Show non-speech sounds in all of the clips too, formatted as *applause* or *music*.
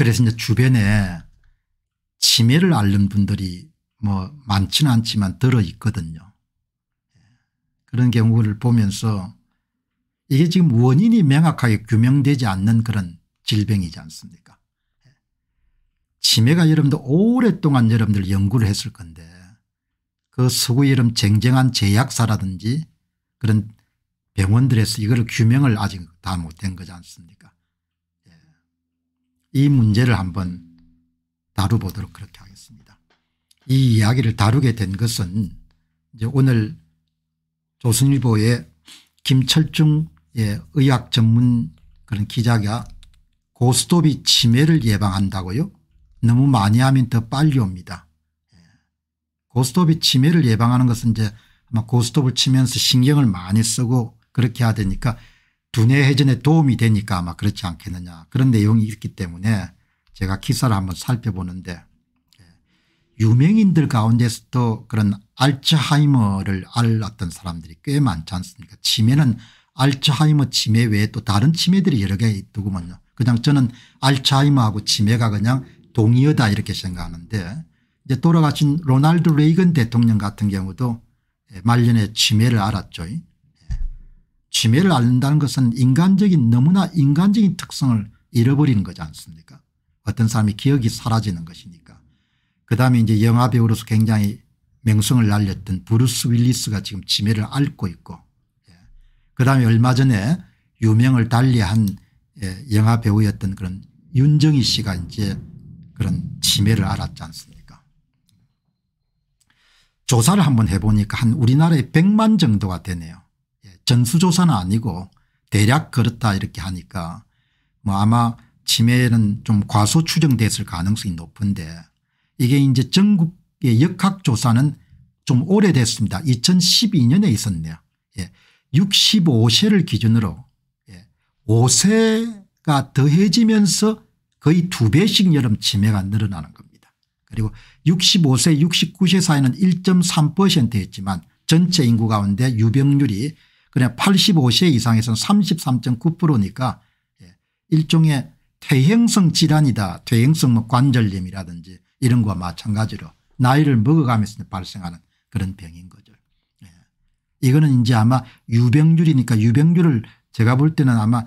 그래서 이제 주변에 치매를 앓는 분들이 뭐 많지는 않지만 들어 있거든요. 그런 경우를 보면서 이게 지금 원인이 명확하게 규명되지 않는 그런 질병이지 않습니까 치매가 여러분들 오랫동안 여러분들 연구를 했을 건데 그 서구 이름 쟁쟁한 제약사라든지 그런 병원들에서 이거를 규명을 아직 다 못 된 거지 않습니까 이 문제를 한번 다뤄보도록 그렇게 하겠습니다. 이 이야기를 다루게 된 것은 이제 오늘 조선일보의 김철중 의학 전문 그런 기자가 고스톱이 치매를 예방한다고요. 너무 많이 하면 더 빨리 옵니다. 예. 고스톱이 치매를 예방하는 것은 이제 아마 고스톱을 치면서 신경을 많이 쓰고 그렇게 해야 되니까 두뇌 회전에 도움이 되니까 아마 그렇지 않겠느냐 그런 내용이 있기 때문에 제가 기사를 한번 살펴보는데 예, 유명인들 가운데서도 그런 알츠하이머를 알았던 사람들이 꽤 많지 않습니까 치매는 알츠하이머 치매 외에 또 다른 치매들이 여러 개 있더구먼요 그냥 저는 알츠하이머하고 치매가 그냥 동의어다 이렇게 생각하는데 이제 돌아가신 로날드 레이건 대통령 같은 경우도 예, 말년에 치매를 알았죠 치매를 앓는다는 것은 인간적인 너무나 인간적인 특성을 잃어버리는 거지 않습니까 어떤 사람이 기억이 사라지는 것이니까 그다음에 이제 영화배우로서 굉장히 명성을 날렸던 브루스 윌리스가 지금 치매를 앓고 있고 예. 그다음에 얼마 전에 유명을 달리한 예. 영화배우였던 그런 윤정희 씨가 이제 그런 치매를 앓았지 않습니까 조사를 한번 해보니까 한 우리나라에 100만 정도가 되네요. 전수조사는 아니고 대략 그렇다 이렇게 하니까 뭐 아마 치매는 좀 과소 추정됐을 가능성이 높은데 이게 이제 전국의 역학조사는 좀 오래됐습니다. 2012년에 있었네요. 예. 65세를 기준으로 예. 5세가 더해지면서 거의 두 배씩 여름 치매가 늘어나는 겁니다. 그리고 65세 69세 사이는 1.3%였지만 전체 인구 가운데 유병률이 그래 85세 이상에서는 33.9%니까 예, 일종의 퇴행성 질환이다. 퇴행성 뭐 관절염이라든지 이런 거와 마찬가지로 나이를 먹어가면서 발생하는 그런 병인 거죠. 예. 이거는 이제 아마 유병률이니까 유병률을 제가 볼 때는 아마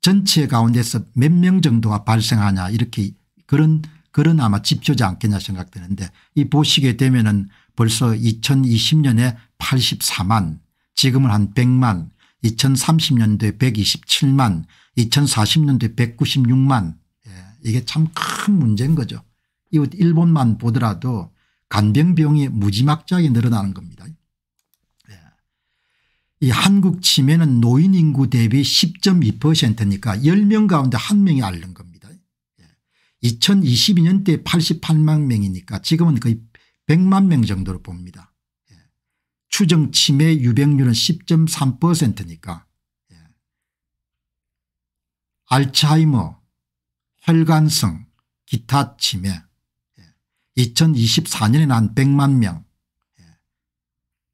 전체 가운데서 몇 명 정도가 발생하냐 이렇게 그런 그런 아마 집초지 않겠냐 생각되는데 이 보시게 되면은 벌써 2020년에 84만 지금은 한 100만 2030년대 127만 2040년대 196만 예, 이게 참 큰 문제인 거죠. 이웃 일본만 보더라도 간병병이 무지막지하게 늘어나는 겁니다. 예. 이 한국 치매는 노인 인구 대비 10.2%니까 10명 가운데 1명이 앓는 겁니다. 예. 2022년대 88만 명이니까 지금은 거의 100만 명 정도로 봅니다. 추정 치매 유병률은 10.3%니까 예. 알츠하이머 혈관성 기타 치매 예. 2024년에 난 100만 명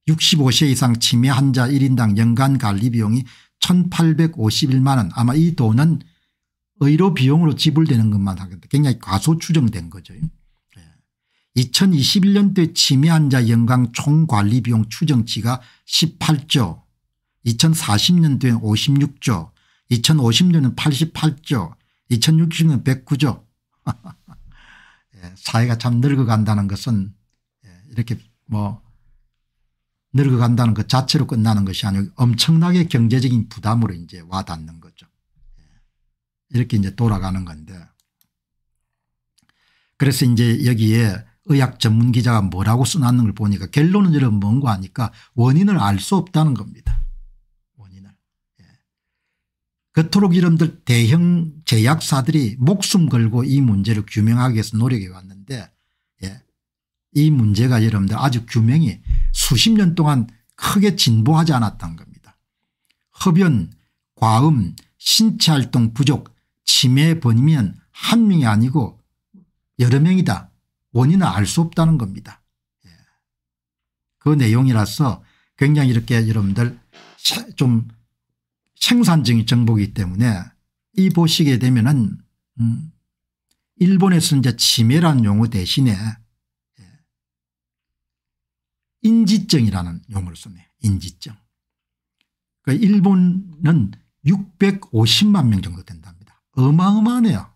65세 예. 이상 치매 환자 1인당 연간 관리 비용이 1851만 원 아마 이 돈은 의료 비용으로 지불되는 것만 하겠다. 굉장히 과소 추정된 거죠. 2021년도에 치매환자 연간 총관리비용 추정치가 18조 2040년도엔 56조 2050년은 88조 2060년 109조 사회가 참 늙어간다는 것은 예, 이렇게 뭐 늙어간다는 것 자체로 끝나는 것이 아니고 엄청나게 경제적인 부담으로 이제 와닿는 거죠. 예, 이렇게 이제 돌아가는 건데 그래서 이제 여기에 의학 전문 기자가 뭐라고 써놨는 걸 보니까 결론은 이런 뭔고 하니까 원인을 알 수 없다는 겁니다. 원인을. 예. 그토록 이름들 대형 제약사들이 목숨 걸고 이 문제를 규명하기 위해서 노력해 왔는데 예. 이 문제가 여러분들 아주 규명이 수십 년 동안 크게 진보하지 않았던 겁니다. 흡연, 과음, 신체활동 부족, 치매 번이면 한 명이 아니고 여러 명이다. 원인을알수 없다는 겁니다. 예. 그 내용이라서 굉장히 이렇게 여러분들 좀 생산적인 정보이기 때문에 이 보시게 되면은 음 일본에서 이제 치매란 용어 대신에 예, 인지증이라는 용어를 쓰네 인지증. 그 일본은 650만 명 정도 된답니다. 어마어마하네요.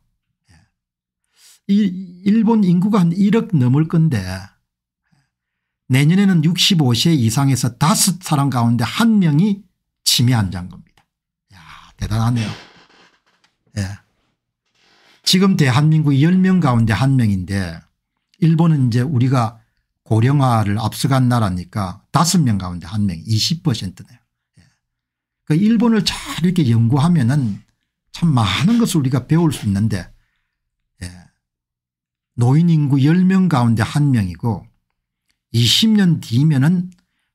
일본 인구가 한 1억 넘을 건데 내년에는 65세 이상에서 다섯 사람 가운데 한 명이 치매 환자인 겁니다. 야 대단하네요. 예. 지금 대한민국 10명 가운데 한 명인데 일본은 이제 우리가 고령화를 앞서간 나라니까 다명 가운데 한명 20%네요. 예. 그 일본을 잘 이렇게 연구하면참 많은 것을 우리가 배울 수 있는데 노인 인구 10명 가운데 1명이고 20년 뒤면 은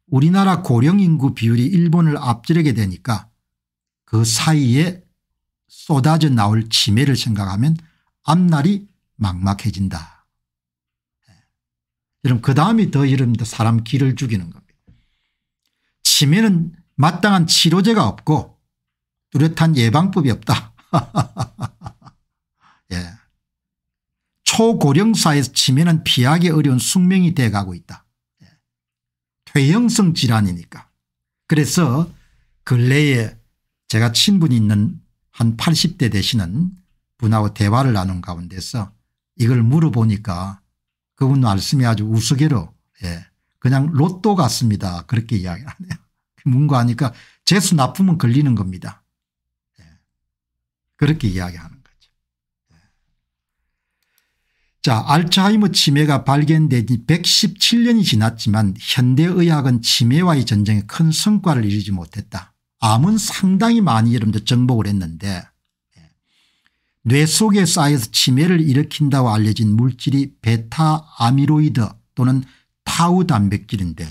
우리나라 고령 인구 비율이 일본을 앞지르게 되니까 그 사이에 쏟아져 나올 치매를 생각하면 앞날이 막막해진다. 예. 여러분 그 다음이 더 여러분 사람 길을 죽이는 겁니다. 치매는 마땅한 치료제가 없고 뚜렷한 예방법이 없다. *laughs* 예. 초고령사에 서 치면은 피하기 어려운 숙명이 돼가고 있다. 예. 퇴행성 질환이니까. 그래서 근래에 제가 친분이 있는 한 80대 되시는 분하고 대화를 나눈 가운데서 이걸 물어보니까 그분 말씀이 아주 우스개로 예. 그냥 로또 같습니다. 그렇게 이야기 하네요. *laughs* 문과하니까 재수 나쁘면 걸리는 겁니다. 예. 그렇게 이야기하는 자 알츠하이머 치매가 발견된 지 117년이 지났지만 현대의학은 치매와의 전쟁에 큰 성과를 이루지 못했다. 암은 상당히 많이 여러분들 정복을 했는데 예. 뇌 속에 쌓여서 치매를 일으킨다고 알려진 물질이 베타 아미로이드 또는 타우 단백질인데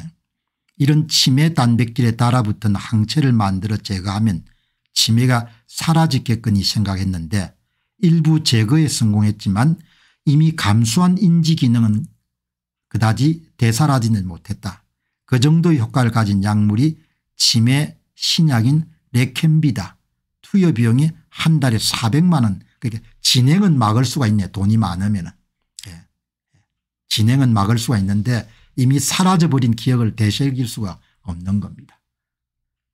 이런 치매 단백질에 달아붙은 항체를 만들어 제거하면 치매가 사라지겠거니 생각했는데 일부 제거에 성공했지만 이미 감수한 인지 기능은 그다지 되살아지는 못했다. 그 정도의 효과를 가진 약물이 치매 신약인 레켄비다. 투여 비용이 한 달에 400만 원. 그러니까 진행은 막을 수가 있네. 돈이 많으면. 예. 진행은 막을 수가 있는데 이미 사라져버린 기억을 되새길 수가 없는 겁니다.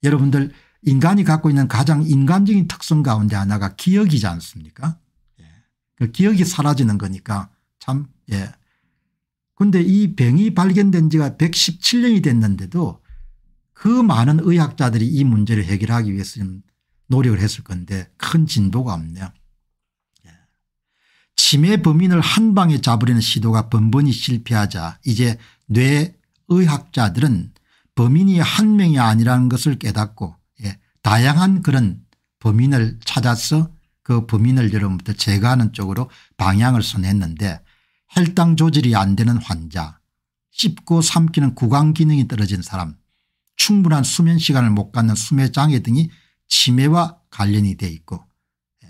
여러분들 인간이 갖고 있는 가장 인간적인 특성 가운데 하나가 기억이지 않습니까 그 기억이 사라지는 거니까 참 예. 근데 이 병이 발견된 지가 117년이 됐는데도 그 많은 의학자들이 이 문제를 해결하기 위해서 좀 노력을 했을 건데 큰 진도가 없네요. 예. 치매 범인을 한 방에 잡으려는 시도가 번번이 실패하자 이제 뇌의학자들은 범인이 한 명이 아니라는 것을 깨닫고 예. 다양한 그런 범인을 찾아서 그 범인을 여러분부터 제거하는 쪽으로 방향을 선했는데 혈당 조절이 안 되는 환자 씹고 삼키는 구강 기능이 떨어진 사람 충분한 수면 시간을 못 갖는 수면장애 등이 치매와 관련이 돼 있고 예,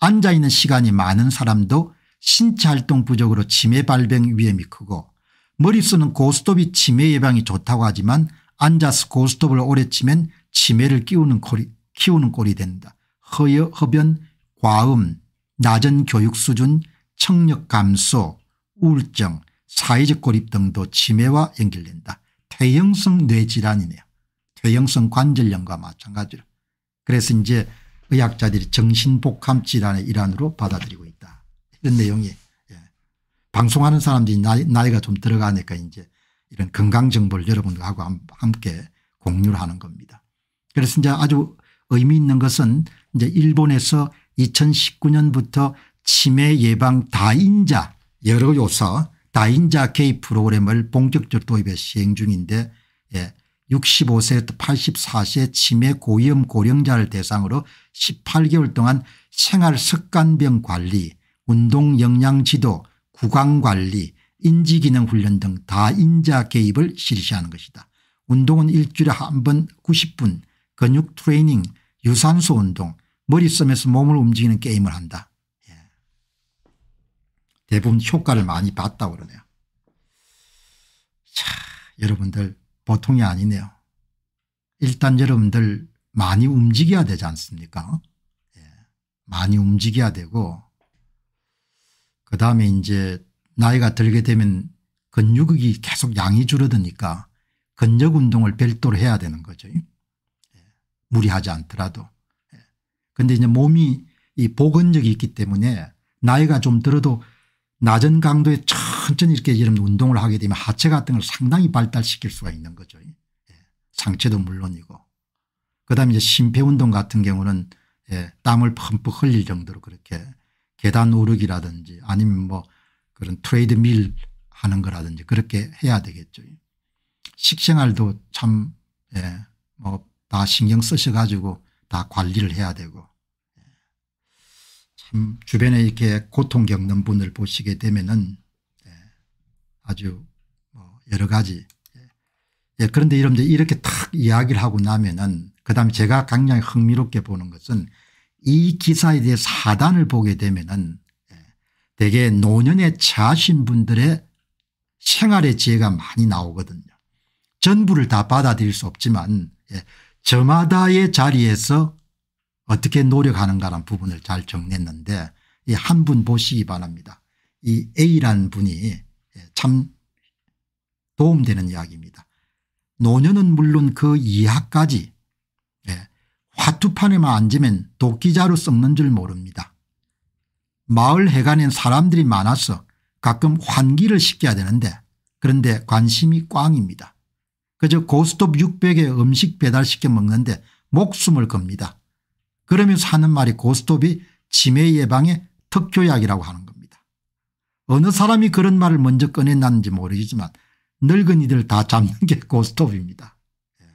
앉아있는 시간이 많은 사람도 신체 활동 부족으로 치매 발병 위험이 크고 머리 쓰는 고스톱이 치매 예방이 좋다고 하지만 앉아서 고스톱을 오래 치면 치매를 키우는 꼴이, 키우는 꼴이 된다. 허여, 허변 과음, 낮은 교육 수준, 청력 감소, 우울증, 사회적 고립 등도 치매와 연결된다. 퇴형성 뇌질환이네요. 퇴형성 관절염과 마찬가지로. 그래서 이제 의학자들이 정신복합 질환의 일환으로 받아들이고 있다. 이런 내용이 예. 방송하는 사람들이 나이, 가좀 들어가니까 이제 이런 건강 정보를 여러분들하고 함께 공유를 하는 겁니다. 그래서 이제 아주 의미 있는 것은 이제 일본에서 2019년부터 치매 예방 다인자 여러 요소 다인자 개입 프로그램을 본격적으로 도입해 시행 중인데 예, 65세부터 84세 치매 고위험 고령자를 대상으로 18개월 동안 생활습관병 관리 운동영양지도 구강관리 인지기능훈련 등 다인자 개입을 실시하는 것이다. 운동은 일주일에 한 번 90분 근육 트레이닝 유산소 운동 머리쓰에서 몸을 움직이는 게임을 한다. 예. 대부분 효과를 많이 봤다고 그러네요. 자, 여러분들 보통이 아니네요. 일단 여러분들 많이 움직여야 되지 않습니까? 예. 많이 움직여야 되고 그다음에 이제 나이가 들게 되면 근육이 계속 양이 줄어드니까 근력 운동을 별도로 해야 되는 거죠. 예. 무리하지 않더라도. 근데 이제 몸이 이보건적이 있기 때문에 나이가 좀 들어도 낮은 강도에 천천히 이렇게 여러 운동을 하게 되면 하체 같은 걸 상당히 발달시킬 수가 있는 거죠. 예. 상체도 물론이고. 그다음에 이제 심폐운동 같은 경우는 예. 땀을 펌뿍 흘릴 정도로 그렇게 계단 오르기라든지 아니면 뭐 그런 트레이드밀 하는 거라든지 그렇게 해야 되겠죠. 식생활도 참, 예, 뭐 다 신경 쓰셔 가지고 다 관리를 해야 되고 음, 주변에 이렇게 고통 겪는 분을 보시게 되면은 예, 아주 뭐 여러 가지 예, 예 그런데 이런 이렇게 탁 이야기를 하고 나면은 그다음에 제가 굉장히 흥미롭게 보는 것은 이 기사에 대해 사단을 보게 되면은 예, 대개 노년에 처하신 분들의 생활의 지혜가 많이 나오거든요. 전부를 다 받아들일 수 없지만 예, 저마다의 자리에서 어떻게 노력하는가라는 부분을 잘정했는데이 한 분 보시기 바랍니다. 이 A라는 분이 예, 참 도움되는 이야기입니다. 노년은 물론 그 이하까지 예, 화투판에만 앉으면 도끼자루 썩는 줄 모릅니다. 마을 해관엔 사람들이 많아서 가끔 환기를 시켜야 되는데 그런데 관심이 꽝입니다. 그저 고스톱 600에 음식 배달시켜 먹는데 목숨을 겁니다. 그러면서 하는 말이 고스톱이 치매 예방의 특효약이라고 하는 겁니다. 어느 사람이 그런 말을 먼저 꺼내놨는지 모르겠지만 늙은이들 다 잡는 게 고스톱입니다. 예.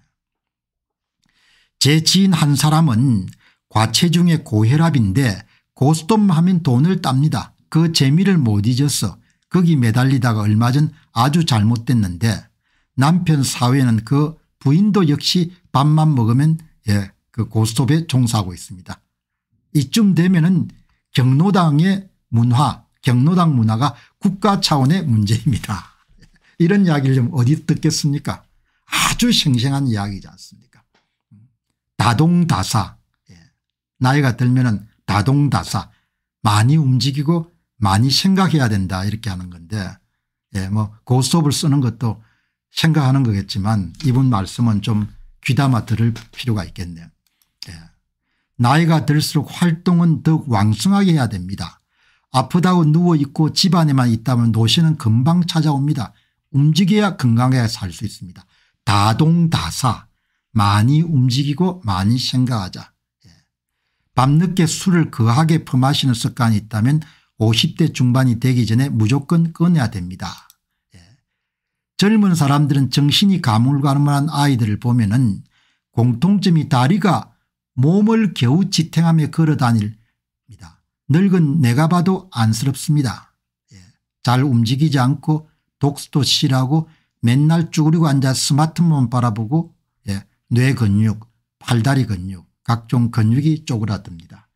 제 지인 한 사람은 과체중의 고혈압인데 고스톱 하면 돈을 땁니다. 그 재미를 못 잊었어. 거기 매달리다가 얼마 전 아주 잘못됐는데 남편 사회는 그 부인도 역시 밥만 먹으면 예그 고스톱에 종사하고 있습니다. 이쯤 되면은 경로당의 문화 경로당 문화가 국가 차원의 문제입니다. *laughs* 이런 이야기를 좀 어디 듣겠습니까 아주 생생한 이야기지 않습니까 다동다사 예. 나이가 들면 다동다사 많이 움직이고 많이 생각해야 된다 이렇게 하는 건데 예, 뭐 고스톱을 쓰는 것도 생각하는 거겠지만 이분 말씀은 좀 귀담아 들을 필요가 있겠네요. 예. 나이가 들수록 활동은 더욱 왕성하게 해야 됩니다. 아프다고 누워있고 집안에만 있다면 노시는 금방 찾아옵니다. 움직여야 건강하게 살수 있습니다. 다동다사 많이 움직이고 많이 생각하자. 예. 밤늦게 술을 거하게 퍼마시는 습관이 있다면 50대 중반이 되기 전에 무조건 꺼내야 됩니다. 예. 젊은 사람들은 정신이 가물가물한 아이들을 보면 은 공통점이 다리가 몸을 겨우 지탱하며 걸어다닙니다. 늙은 내가 봐도 안쓰럽습니다. 예. 잘 움직이지 않고 독스도 실하고 맨날 쭈그리고 앉아 스마트폰 바라보고 예. 뇌 근육, 팔다리 근육, 각종 근육이 쪼그라듭니다.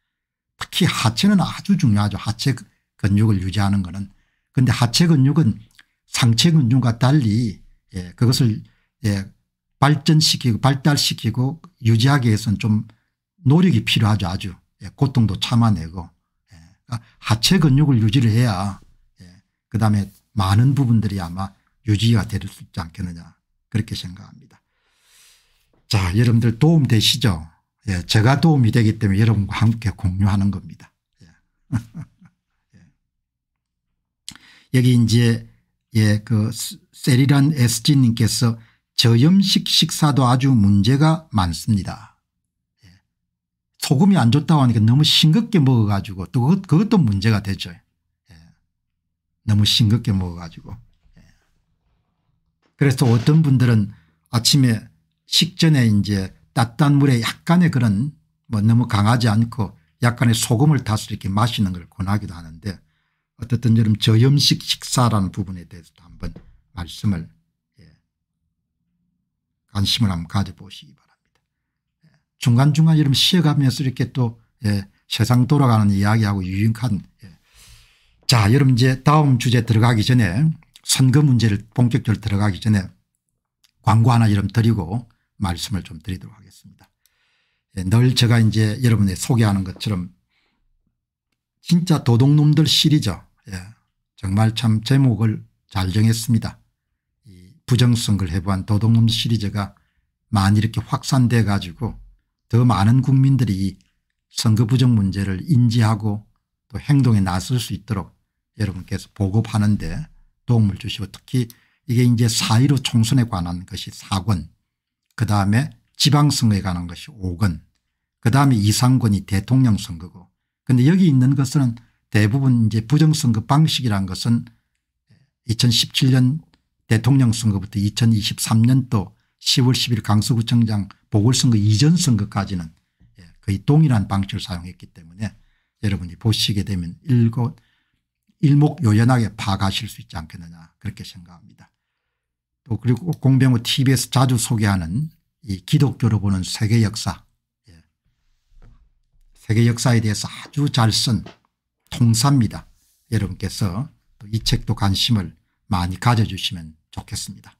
특히 하체는 아주 중요하죠. 하체 근육을 유지하는 것은. 그데 하체 근육은 상체 근육과 달리 예, 그것을 예, 발전시키고 발달시키고 유지하기 위해서는 좀 노력이 필요하죠 아주 예, 고통도 참아내고 예, 그러니까 하체 근육을 유지를 해야 예, 그다음에 많은 부분들이 아마 유지가 될 수 있지 않겠느냐 그렇게 생각합니다. 자 여러분들 도움 되시죠 예, 제가 도움이 되기 때문에 여러분과 함께 공유하는 겁니다. *laughs* 여기 이제 예, 그 세리란 sg 님께서 저염식 식사도 아주 문제가 많습니다. 소금이 안 좋다고 하니까 너무 싱겁게 먹어가지고 또 그것, 그것도 문제가 되죠. 예. 너무 싱겁게 먹어가지고. 예. 그래서 어떤 분들은 아침에 식전에 이제 따뜻한 물에 약간의 그런 뭐 너무 강하지 않고 약간의 소금을 타서 이렇게 마시는 걸 권하기도 하는데 어떻든 여름 저염식 식사라는 부분에 대해서도 한번 말씀을 예. 관심을 한번 가져보시기 바랍니다. 중간중간 이름 쉬어가면서 이렇게 또 예, 세상 돌아가는 이야기하고 유익한 예. 자 여러분 이제 다음 주제 들어가기 전에 선거 문제를 본격적으로 들어가기 전에 광고 하나 이름 드리고 말씀을 좀 드리도록 하겠습니다. 예, 늘 제가 이제 여러분의 소개하는 것처럼 진짜 도둑놈들 시리즈 예, 정말 참 제목을 잘 정했습니다. 부정선거를 해부한 도둑놈 시리즈가 많이 이렇게 확산돼 가지고 더 많은 국민들이 선거 부정 문제를 인지하고 또 행동에 나설 수 있도록 여러분께서 보급하는데 도움을 주시고 특히 이게 이제 4.15 총선에 관한 것이 4권 그다음에 지방선거에 관한 것이 5권 그다음에 이상권이 대통령 선거고 근데 여기 있는 것은 대부분 이제 부정선거 방식이란 것은 2017년 대통령 선거부터 2023년도 10월 10일 강서구청장 보궐선거 이전 선거까지는 예, 거의 동일한 방출을 사용했기 때문에 여러분이 보시게 되면 일고 일목요연하게 파악하실 수 있지 않겠느냐 그렇게 생각합니다. 또 그리고 공병호 tv에서 자주 소개하는 이 기독교로 보는 세계 역사 예, 세계 역사에 대해서 아주 잘 쓴 통사입니다. 여러분께서 이 책도 관심을 많이 가져주시면 좋겠습니다.